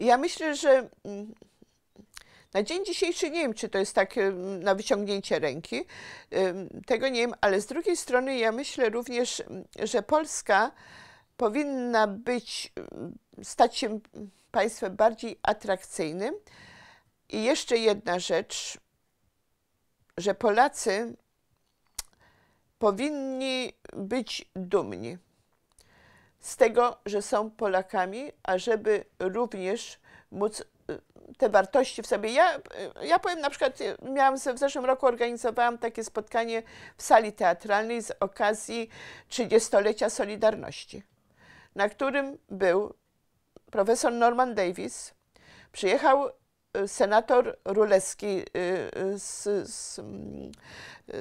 Ja myślę, że mm, na dzień dzisiejszy nie wiem, czy to jest tak na wyciągnięcie ręki, tego nie wiem, ale z drugiej strony ja myślę również, mm, że Polska powinna być, stać się państwem bardziej atrakcyjnym. I jeszcze jedna rzecz, że Polacy powinni być dumni z tego, że są Polakami, ażeby również móc y, te wartości w sobie. Ja, y, ja powiem na przykład, y, miałam w zeszłym roku organizowałam takie spotkanie w sali teatralnej z okazji 30-lecia Solidarności, na którym był profesor Norman Davis. Przyjechał Y, senator Rulewski y, y, z, z, mm,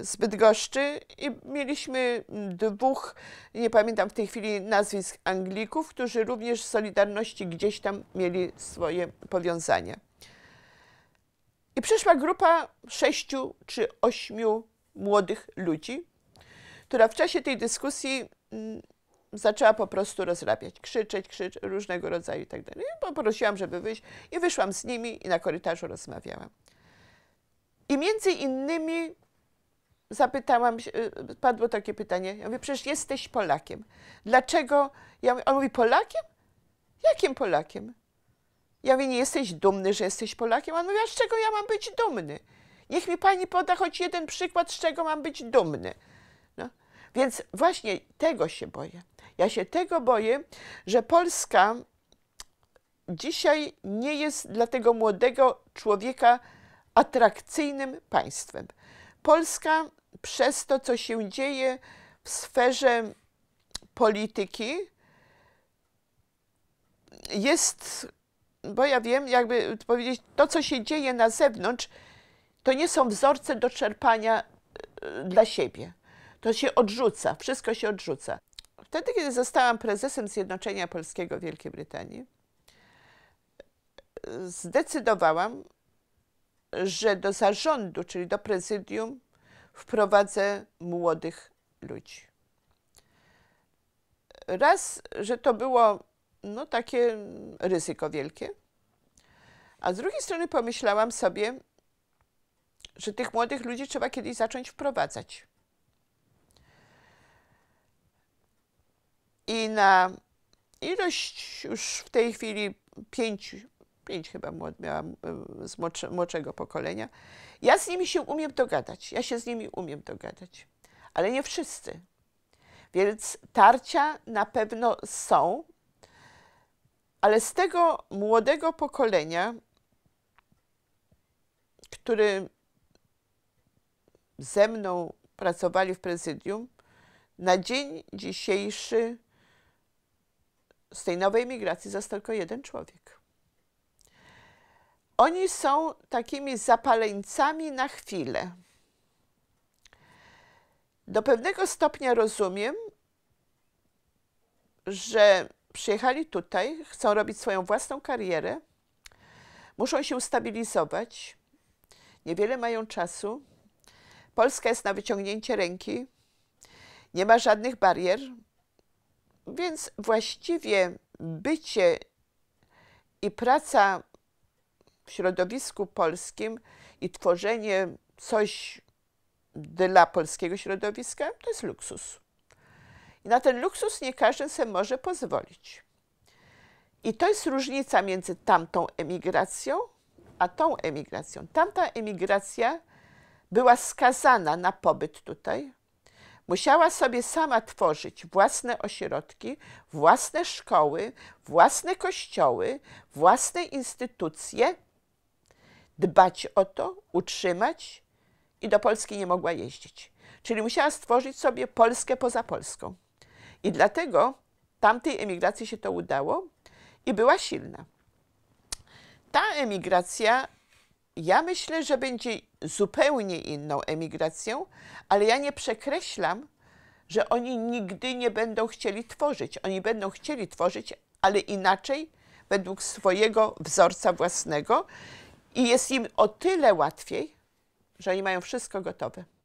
z Bydgoszczy i mieliśmy dwóch, nie pamiętam w tej chwili nazwisk Anglików, którzy również z Solidarności gdzieś tam mieli swoje powiązania. I przyszła grupa sześciu czy ośmiu młodych ludzi, która w czasie tej dyskusji mm, zaczęła po prostu rozrabiać, krzyczeć, krzyczeć, różnego rodzaju i tak dalej. poprosiłam, żeby wyjść i wyszłam z nimi i na korytarzu rozmawiałam. I między innymi zapytałam, y, padło takie pytanie, ja mówię, przecież jesteś Polakiem. Dlaczego? Ja mówię, on mówi, Polakiem? Jakim Polakiem? Ja mówię, nie jesteś dumny, że jesteś Polakiem? On mówi, a z czego ja mam być dumny? Niech mi pani poda choć jeden przykład, z czego mam być dumny. No. Więc właśnie tego się boję. Ja się tego boję, że Polska dzisiaj nie jest dla tego młodego człowieka atrakcyjnym państwem. Polska przez to, co się dzieje w sferze polityki, jest, bo ja wiem, jakby powiedzieć, to, co się dzieje na zewnątrz, to nie są wzorce do czerpania e, dla siebie. To się odrzuca, wszystko się odrzuca. Wtedy, kiedy zostałam prezesem Zjednoczenia Polskiego Wielkiej Brytanii, zdecydowałam, że do zarządu, czyli do prezydium, wprowadzę młodych ludzi. Raz, że to było no, takie ryzyko wielkie, a z drugiej strony pomyślałam sobie, że tych młodych ludzi trzeba kiedyś zacząć wprowadzać. i na ilość już w tej chwili pięć, pięć chyba miałam y, z młodszego pokolenia. Ja z nimi się umiem dogadać, ja się z nimi umiem dogadać, ale nie wszyscy. Więc tarcia na pewno są, ale z tego młodego pokolenia, który ze mną pracowali w prezydium, na dzień dzisiejszy z tej nowej migracji został tylko jeden człowiek. Oni są takimi zapaleńcami na chwilę. Do pewnego stopnia rozumiem, że przyjechali tutaj, chcą robić swoją własną karierę, muszą się ustabilizować, niewiele mają czasu. Polska jest na wyciągnięcie ręki, nie ma żadnych barier, więc właściwie bycie i praca w środowisku polskim i tworzenie coś dla polskiego środowiska to jest luksus. I na ten luksus nie każdy sobie może pozwolić. I to jest różnica między tamtą emigracją, a tą emigracją. Tamta emigracja była skazana na pobyt tutaj, Musiała sobie sama tworzyć własne ośrodki, własne szkoły, własne kościoły, własne instytucje, dbać o to, utrzymać i do Polski nie mogła jeździć. Czyli musiała stworzyć sobie Polskę poza Polską. I dlatego tamtej emigracji się to udało i była silna. Ta emigracja, ja myślę, że będzie zupełnie inną emigracją, ale ja nie przekreślam, że oni nigdy nie będą chcieli tworzyć. Oni będą chcieli tworzyć, ale inaczej, według swojego wzorca własnego. I jest im o tyle łatwiej, że oni mają wszystko gotowe.